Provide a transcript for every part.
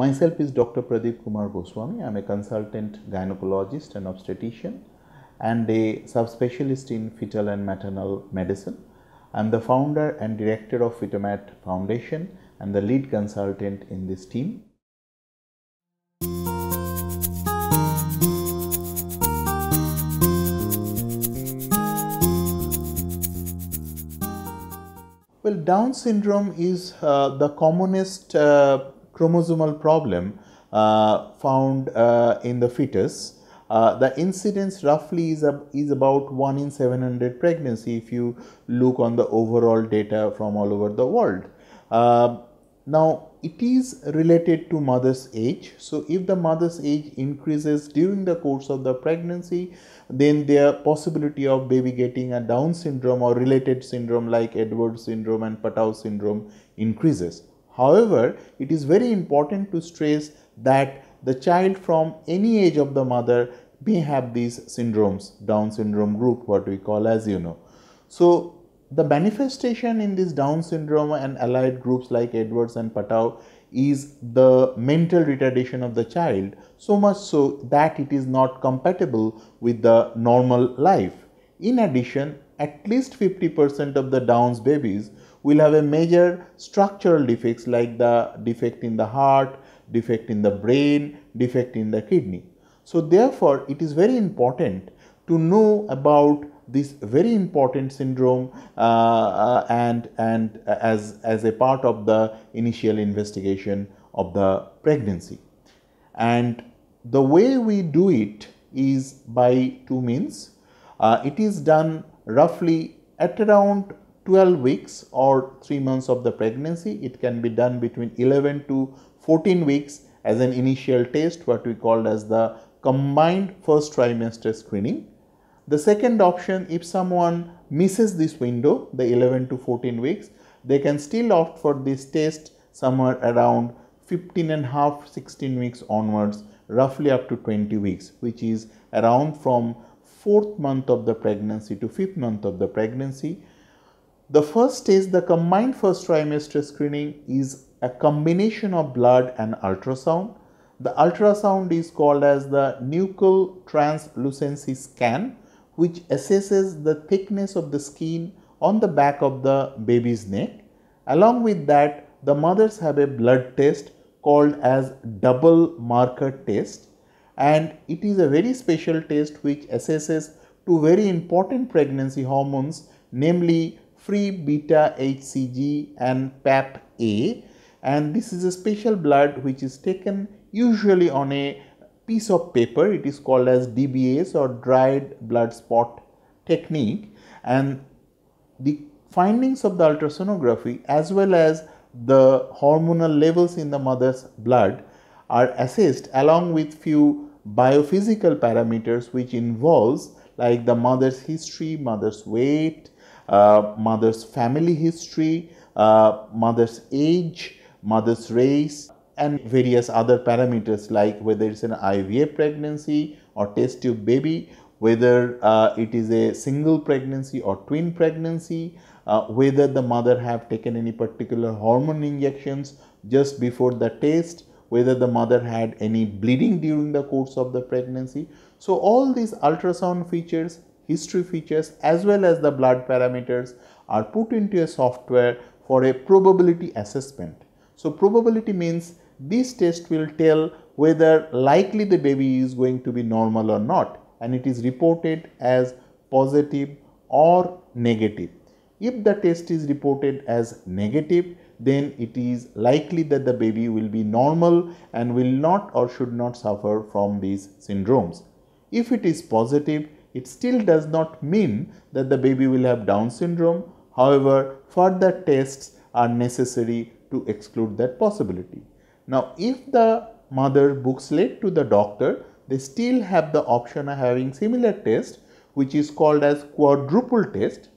Myself is Dr. Pradeep Kumar Goswami. I am a consultant gynecologist and obstetrician and a subspecialist in fetal and maternal medicine. I am the founder and director of Fitomat Foundation and the lead consultant in this team. Well, Down syndrome is uh, the commonest uh, chromosomal problem uh, found uh, in the fetus. Uh, the incidence roughly is, a, is about 1 in 700 pregnancy if you look on the overall data from all over the world. Uh, now, it is related to mother's age. So, if the mother's age increases during the course of the pregnancy, then the possibility of baby getting a Down syndrome or related syndrome like Edwards syndrome and Patau syndrome increases. However, it is very important to stress that the child from any age of the mother may have these syndromes, Down syndrome group, what we call as you know. So, the manifestation in this Down syndrome and allied groups like Edwards and Patau is the mental retardation of the child, so much so that it is not compatible with the normal life. In addition, at least 50% of the Down's babies will have a major structural defects like the defect in the heart, defect in the brain, defect in the kidney. So therefore, it is very important to know about this very important syndrome uh, uh, and and as as a part of the initial investigation of the pregnancy and the way we do it is by two means uh, it is done roughly at around 12 weeks or 3 months of the pregnancy. It can be done between 11 to 14 weeks as an initial test what we called as the combined first trimester screening. The second option if someone misses this window the 11 to 14 weeks they can still opt for this test somewhere around 15 and half 16 weeks onwards roughly up to 20 weeks which is around from fourth month of the pregnancy to fifth month of the pregnancy the first is the combined first trimester screening is a combination of blood and ultrasound. The ultrasound is called as the nuchal translucency scan which assesses the thickness of the skin on the back of the baby's neck. Along with that, the mothers have a blood test called as double marker test and it is a very special test which assesses two very important pregnancy hormones namely free beta HCG and PAP-A and this is a special blood which is taken usually on a piece of paper it is called as DBS or dried blood spot technique and the findings of the ultrasonography as well as the hormonal levels in the mother's blood are assessed along with few biophysical parameters which involves like the mother's history, mother's weight, uh, mother's family history, uh, mother's age, mother's race, and various other parameters like whether it's an IVF pregnancy or test tube baby, whether uh, it is a single pregnancy or twin pregnancy, uh, whether the mother have taken any particular hormone injections just before the test, whether the mother had any bleeding during the course of the pregnancy. So all these ultrasound features history features as well as the blood parameters are put into a software for a probability assessment. So probability means this test will tell whether likely the baby is going to be normal or not and it is reported as positive or negative. If the test is reported as negative, then it is likely that the baby will be normal and will not or should not suffer from these syndromes. If it is positive, it still does not mean that the baby will have Down syndrome. However, further tests are necessary to exclude that possibility. Now, if the mother books late to the doctor, they still have the option of having similar test which is called as quadruple test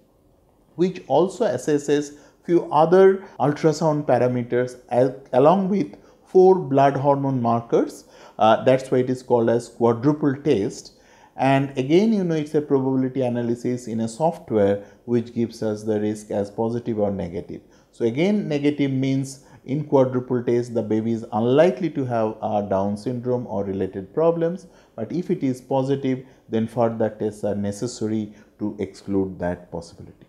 which also assesses few other ultrasound parameters along with four blood hormone markers. Uh, that's why it is called as quadruple test and again you know it's a probability analysis in a software which gives us the risk as positive or negative so again negative means in quadruple test the baby is unlikely to have a down syndrome or related problems but if it is positive then further tests are necessary to exclude that possibility